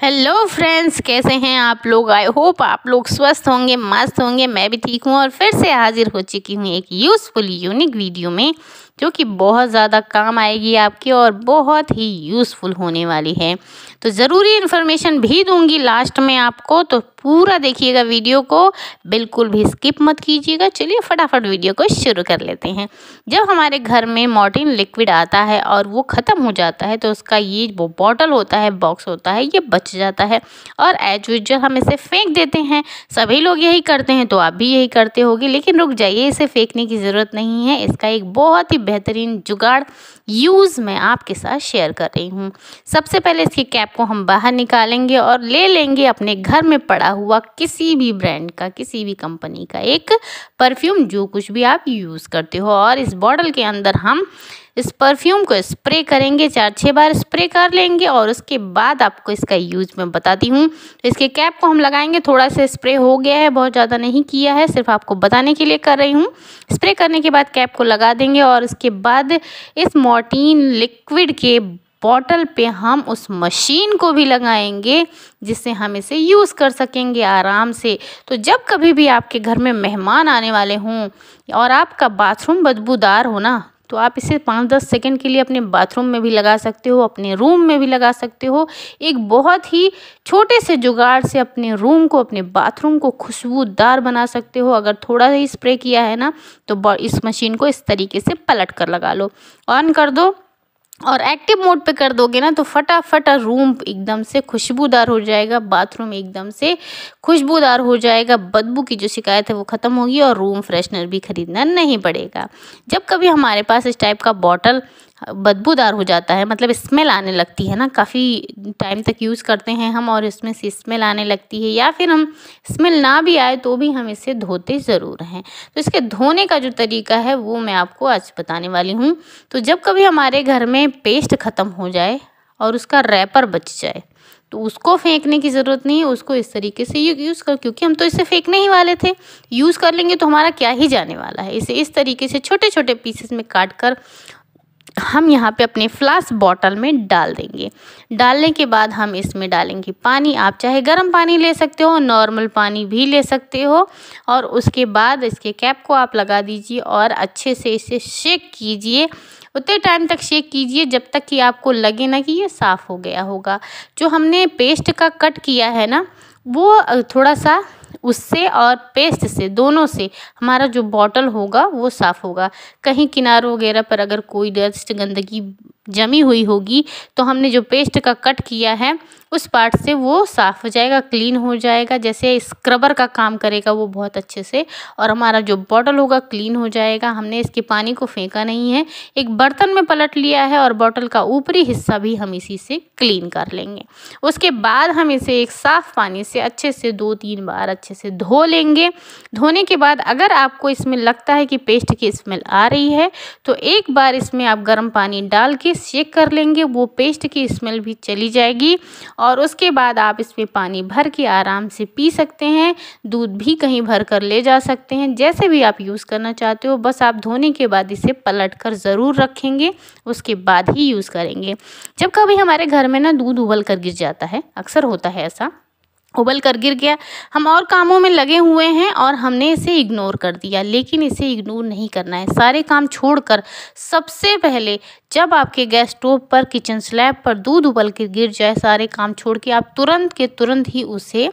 hello friends कैसे हैं आप लोग आई होप आप लोग स्वस्थ होंगे मस्त होंगे मैं भी ठीक हूँ और फिर से हाजिर हो चुकी हूँ एक यूज़फुल यूनिक वीडियो में जो कि बहुत ज़्यादा काम आएगी आपकी और बहुत ही यूज़फुल होने वाली है तो ज़रूरी इन्फॉर्मेशन भी दूंगी लास्ट में आपको तो पूरा देखिएगा वीडियो को बिल्कुल भी स्किप मत कीजिएगा चलिए फटाफट वीडियो को शुरू कर लेते हैं जब हमारे घर में मॉर्टिन लिक्विड आता है और वो ख़त्म हो जाता है तो उसका ये वो बॉटल होता है बॉक्स होता है ये बच जाता है और एज यूजल हम इसे फेंक देते हैं सभी लोग यही करते हैं तो आप भी यही करते होगी लेकिन रुक जाइए इसे फेंकने की ज़रूरत नहीं है इसका एक बहुत ही बेहतरीन जुगाड़ यूज़ मैं आपके साथ शेयर कर रही हूँ सबसे पहले इसके कैप को हम बाहर निकालेंगे और ले लेंगे अपने घर में पड़ा हुआ किसी भी ब्रांड का किसी भी कंपनी का एक परफ्यूम जो कुछ भी आप यूज़ करते हो और इस बॉटल के अंदर हम इस परफ्यूम को स्प्रे करेंगे चार छः बार स्प्रे कर लेंगे और उसके बाद आपको इसका यूज मैं बताती हूँ तो इसके कैप को हम लगाएंगे थोड़ा सा स्प्रे हो गया है बहुत ज़्यादा नहीं किया है सिर्फ आपको बताने के लिए कर रही हूँ स्प्रे करने के बाद कैप को लगा देंगे और उसके बाद इस मोर्टीन लिक्विड के बॉटल पे हम उस मशीन को भी लगाएंगे जिससे हम इसे यूज़ कर सकेंगे आराम से तो जब कभी भी आपके घर में मेहमान आने वाले हों और आपका बाथरूम बदबूदार हो ना तो आप इसे पाँच दस सेकेंड के लिए अपने बाथरूम में भी लगा सकते हो अपने रूम में भी लगा सकते हो एक बहुत ही छोटे से जुगाड़ से अपने रूम को अपने बाथरूम को खुशबूदार बना सकते हो अगर थोड़ा ही स्प्रे किया है ना तो इस मशीन को इस तरीके से पलट कर लगा लो ऑन कर दो और एक्टिव मोड पे कर दोगे ना तो फटाफट रूम एकदम से खुशबूदार हो जाएगा बाथरूम एकदम से खुशबूदार हो जाएगा बदबू की जो शिकायत है वो ख़त्म होगी और रूम फ्रेशनर भी ख़रीदना नहीं पड़ेगा जब कभी हमारे पास इस टाइप का बॉटल बदबूदार हो जाता है मतलब स्मेल आने लगती है ना काफ़ी टाइम तक यूज़ करते हैं हम और इसमें से स्मेल आने लगती है या फिर हम स्मेल ना भी आए तो भी हम इसे धोते ज़रूर हैं तो इसके धोने का जो तरीका है वो मैं आपको आज बताने वाली हूँ तो जब कभी हमारे घर में पेस्ट ख़त्म हो जाए और उसका रैपर बच जाए तो उसको फेंकने की ज़रूरत नहीं है उसको इस तरीके से यूज़ कर क्योंकि हम तो इसे फेंकने ही वाले थे यूज़ कर लेंगे तो हमारा क्या ही जाने वाला है इसे इस तरीके से छोटे छोटे पीसेस में काट कर हम यहाँ पे अपने फ्लास बॉटल में डाल देंगे डालने के बाद हम इसमें डालेंगे पानी आप चाहे गर्म पानी ले सकते हो नॉर्मल पानी भी ले सकते हो और उसके बाद इसके कैप को आप लगा दीजिए और अच्छे से इसे शेक कीजिए उतने टाइम तक शेक कीजिए जब तक कि आपको लगे ना कि ये साफ़ हो गया होगा जो हमने पेस्ट का कट किया है ना वो थोड़ा सा उससे और पेस्ट से दोनों से हमारा जो बॉटल होगा वो साफ़ होगा कहीं किनारों वगैरह पर अगर कोई डस्ट गंदगी जमी हुई होगी तो हमने जो पेस्ट का कट किया है उस पार्ट से वो साफ़ हो जाएगा क्लीन हो जाएगा जैसे स्क्रबर का काम करेगा वो बहुत अच्छे से और हमारा जो बॉटल होगा क्लीन हो जाएगा हमने इसके पानी को फेंका नहीं है एक बर्तन में पलट लिया है और बॉटल का ऊपरी हिस्सा भी हम इसी से क्लीन कर लेंगे उसके बाद हम इसे एक साफ़ पानी से अच्छे से दो तीन बार अच्छे से धो लेंगे धोने के बाद अगर आपको इसमें लगता है कि पेस्ट की स्मेल आ रही है तो एक बार इसमें आप गर्म पानी डाल के से शेक कर लेंगे वो पेस्ट की स्मेल भी चली जाएगी और उसके बाद आप इसमें पानी भर के आराम से पी सकते हैं दूध भी कहीं भर कर ले जा सकते हैं जैसे भी आप यूज़ करना चाहते हो बस आप धोने के बाद इसे पलट कर ज़रूर रखेंगे उसके बाद ही यूज़ करेंगे जब कभी हमारे घर में ना दूध उबल कर गिर जाता है अक्सर होता है ऐसा उबल कर गिर गया हम और कामों में लगे हुए हैं और हमने इसे इग्नोर कर दिया लेकिन इसे इग्नोर नहीं करना है सारे काम छोड़कर सबसे पहले जब आपके गैस स्टोव पर किचन स्लैब पर दूध उबल कर गिर जाए सारे काम छोड़ के आप तुरंत के तुरंत ही उसे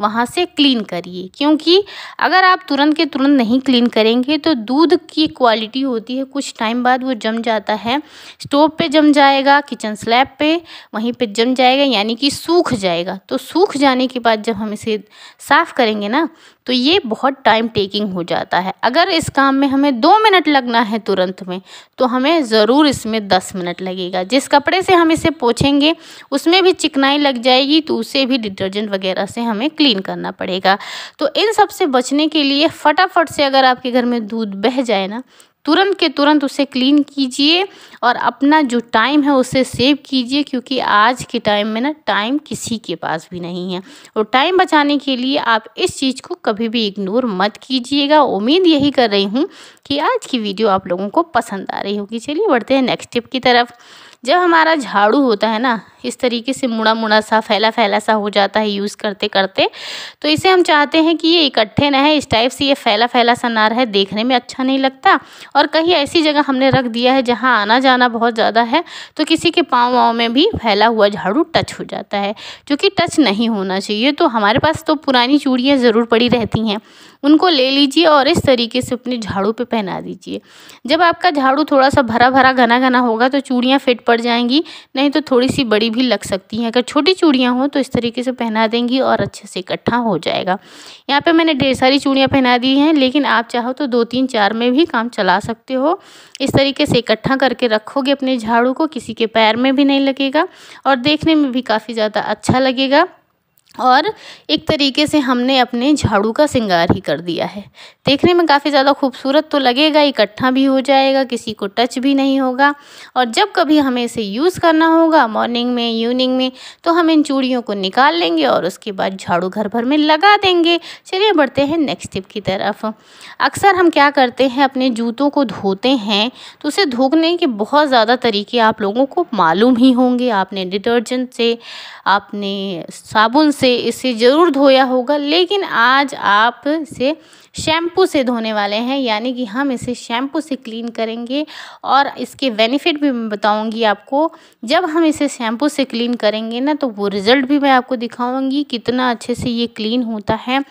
वहाँ से क्लीन करिए क्योंकि अगर आप तुरंत के तुरंत नहीं क्लीन करेंगे तो दूध की क्वालिटी होती है कुछ टाइम बाद वो जम जाता है स्टोव पर जम जाएगा किचन स्लैब पर वहीं पर जम जाएगा यानी कि सूख जाएगा तो सूख जाने के बाद जब हम इसे साफ़ करेंगे ना तो ये बहुत टाइम टेकिंग हो जाता है अगर इस काम में हमें दो मिनट लगना है तुरंत में तो हमें ज़रूर इसमें दस मिनट लगेगा जिस कपड़े से हम इसे पोछेंगे उसमें भी चिकनाई लग जाएगी तो उसे भी डिटर्जेंट वगैरह से हमें क्लीन करना पड़ेगा तो इन सब से बचने के लिए फटाफट से अगर आपके घर में दूध बह जाए ना तुरंत के तुरंत उसे क्लीन कीजिए और अपना जो टाइम है उसे सेव कीजिए क्योंकि आज के टाइम में ना टाइम किसी के पास भी नहीं है और टाइम बचाने के लिए आप इस चीज़ को कभी भी इग्नोर मत कीजिएगा उम्मीद यही कर रही हूँ कि आज की वीडियो आप लोगों को पसंद आ रही होगी चलिए बढ़ते हैं नेक्स्ट टिप की तरफ जब हमारा झाड़ू होता है ना इस तरीके से मुड़ा मुड़ा सा फैला फैला सा हो जाता है यूज़ करते करते तो इसे हम चाहते हैं कि ये इकट्ठे ना है इस टाइप से ये फैला फैला सा ना रहे देखने में अच्छा नहीं लगता और कहीं ऐसी जगह हमने रख दिया है जहाँ आना जाना बहुत ज़्यादा है तो किसी के पाँव वाँव में भी फैला हुआ झाड़ू टच हो जाता है क्योंकि टच नहीं होना चाहिए तो हमारे पास तो पुरानी चूड़ियाँ ज़रूर पड़ी रहती हैं उनको ले लीजिए और इस तरीके से अपने झाड़ू पे पहना दीजिए जब आपका झाड़ू थोड़ा सा भरा भरा घना घना होगा तो चूड़ियाँ फिट पड़ जाएंगी नहीं तो थोड़ी सी बड़ी भी लग सकती हैं अगर छोटी चूड़ियाँ हों तो इस तरीके से पहना देंगी और अच्छे से इकट्ठा हो जाएगा यहाँ पे मैंने ढेर सारी चूड़ियाँ पहना दी हैं लेकिन आप चाहो तो दो तीन चार में भी काम चला सकते हो इस तरीके से इकट्ठा करके रखोगे अपने झाड़ू को किसी के पैर में भी नहीं लगेगा और देखने में भी काफ़ी ज़्यादा अच्छा लगेगा और एक तरीके से हमने अपने झाड़ू का सिंगार ही कर दिया है देखने में काफ़ी ज़्यादा खूबसूरत तो लगेगा इकट्ठा भी हो जाएगा किसी को टच भी नहीं होगा और जब कभी हमें इसे यूज़ करना होगा मॉर्निंग में इवनिंग में तो हम इन चूड़ियों को निकाल लेंगे और उसके बाद झाड़ू घर भर में लगा देंगे चलिए बढ़ते हैं नेक्स्ट टिप की तरफ अक्सर हम क्या करते हैं अपने जूतों को धोते हैं तो उसे धोने के बहुत ज़्यादा तरीके आप लोगों को मालूम ही होंगे आपने डिटर्जेंट से आपने साबुन से इसे ज़रूर धोया होगा लेकिन आज आप इसे शैम्पू से धोने वाले हैं यानी कि हम इसे शैम्पू से क्लीन करेंगे और इसके बेनिफिट भी मैं बताऊँगी आपको जब हम इसे शैम्पू से क्लीन करेंगे ना तो वो रिज़ल्ट भी मैं आपको दिखाऊँगी कितना अच्छे से ये क्लीन होता है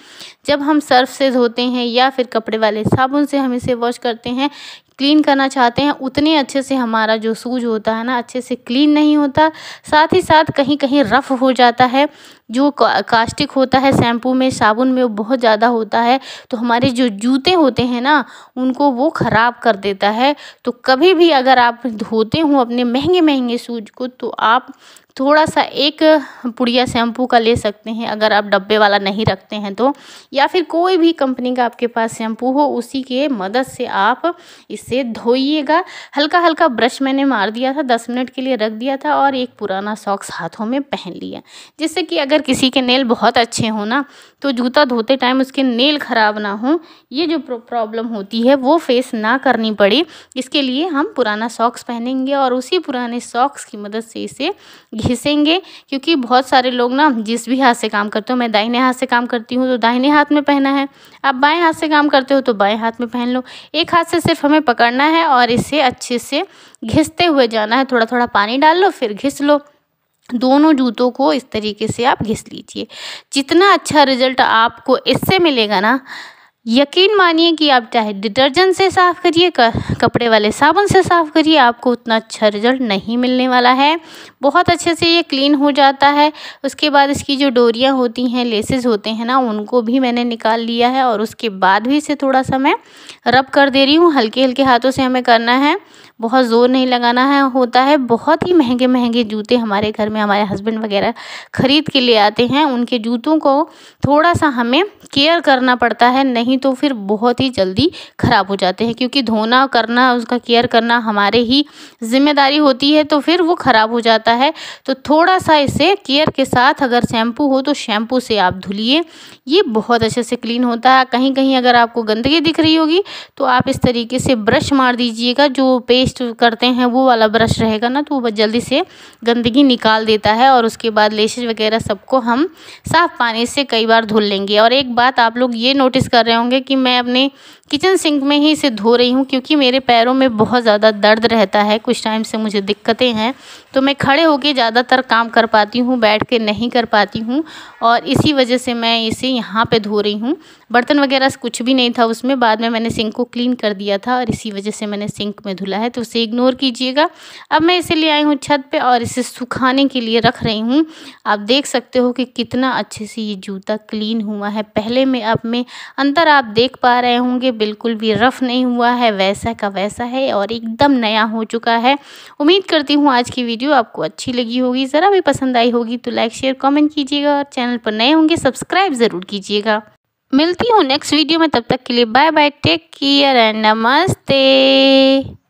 जब हम सर्फ से धोते हैं या फिर कपड़े वाले साबुन से हम इसे वॉश करते हैं क्लीन करना चाहते हैं उतने अच्छे से हमारा जो सूज होता है ना अच्छे से क्लीन नहीं होता साथ ही साथ कहीं कहीं रफ़ हो जाता है जो कास्टिक होता है शैम्पू में साबुन में वो बहुत ज़्यादा होता है तो हम हमारे जो जूते होते हैं ना उनको वो ख़राब कर देता है तो कभी भी अगर आप धोते हो अपने महंगे महंगे सूज को तो आप थोड़ा सा एक पुड़िया शैम्पू का ले सकते हैं अगर आप डब्बे वाला नहीं रखते हैं तो या फिर कोई भी कंपनी का आपके पास शैम्पू हो उसी के मदद से आप इसे धोइएगा हल्का हल्का ब्रश मैंने मार दिया था दस मिनट के लिए रख दिया था और एक पुराना सॉक्स हाथों में पहन लिया जिससे कि अगर किसी के नेल बहुत अच्छे हो ना तो जूता धोते टाइम उसके नेल ख़राब ना हूँ ये जो प्रॉब्लम होती है वो फेस ना करनी पड़े इसके लिए हम पुराना सॉक्स पहनेंगे और उसी पुराने सॉक्स की मदद से इसे घिसेंगे क्योंकि बहुत सारे लोग ना जिस भी हाथ से काम करते हो मैं दाहिने हाथ से काम करती हूँ तो दाहिने हाथ में पहना है आप बाएँ हाथ से काम करते हो तो बाएँ हाथ में पहन लो एक हाथ से सिर्फ हमें पकड़ना है और इसे अच्छे से घिसते हुए जाना है थोड़ा थोड़ा पानी डाल लो फिर घिस लो दोनों जूतों को इस तरीके से आप घिस लीजिए जितना अच्छा रिजल्ट आपको इससे मिलेगा ना यकीन मानिए कि आप चाहे डिटर्जेंट से साफ़ करिए कपड़े वाले साबुन से साफ़ करिए आपको उतना अच्छा रिजल्ट नहीं मिलने वाला है बहुत अच्छे से ये क्लीन हो जाता है उसके बाद इसकी जो डोरियाँ होती हैं लेसेस होते हैं ना उनको भी मैंने निकाल लिया है और उसके बाद भी इसे थोड़ा सा मैं रब कर दे रही हूँ हल्के हल्के हाथों से हमें करना है बहुत ज़ोर नहीं लगाना है होता है बहुत ही महंगे महंगे जूते हमारे घर में हमारे हस्बैंड वगैरह ख़रीद के ले आते हैं उनके जूतों को थोड़ा सा हमें केयर करना पड़ता है नहीं तो फिर बहुत ही जल्दी ख़राब हो जाते हैं क्योंकि धोना करना उसका केयर करना हमारे ही जिम्मेदारी होती है तो फिर वो ख़राब हो जाता है तो थोड़ा सा इसे केयर के साथ अगर शैम्पू हो तो शैम्पू से आप धुलिए ये बहुत अच्छे से क्लीन होता है कहीं कहीं अगर आपको गंदगी दिख रही होगी तो आप इस तरीके से ब्रश मार दीजिएगा जो पेस्ट पेस्ट करते हैं वो वाला ब्रश रहेगा ना तो वो जल्दी से गंदगी निकाल देता है और उसके बाद लेशेज वगैरह सबको हम साफ़ पानी से कई बार धुल लेंगे और एक बात आप लोग ये नोटिस कर रहे होंगे कि मैं अपने किचन सिंक में ही इसे धो रही हूँ क्योंकि मेरे पैरों में बहुत ज़्यादा दर्द रहता है कुछ टाइम से मुझे दिक्कतें हैं तो मैं खड़े होकर ज़्यादातर काम कर पाती हूँ बैठ के नहीं कर पाती हूँ और इसी वजह से मैं इसे यहाँ पे धो रही हूँ बर्तन वगैरह कुछ भी नहीं था उसमें बाद में मैंने सिंक को क्लीन कर दिया था और इसी वजह से मैंने सिंक में धुला है तो उसे इग्नोर कीजिएगा अब मैं इसे ले आई हूँ छत पर और इसे सुखाने के लिए रख रही हूँ आप देख सकते हो कि कितना अच्छे से ये जूता क्लीन हुआ है पहले में अब में अंतर आप देख पा रहे होंगे बिल्कुल भी रफ़ नहीं हुआ है वैसा का वैसा है और एकदम नया हो चुका है उम्मीद करती हूँ आज की वीडियो आपको अच्छी लगी होगी ज़रा भी पसंद आई होगी तो लाइक शेयर कॉमेंट कीजिएगा और चैनल पर नए होंगे सब्सक्राइब ज़रूर कीजिएगा मिलती हूँ नेक्स्ट वीडियो में तब तक के लिए bye bye take care and नमस्ते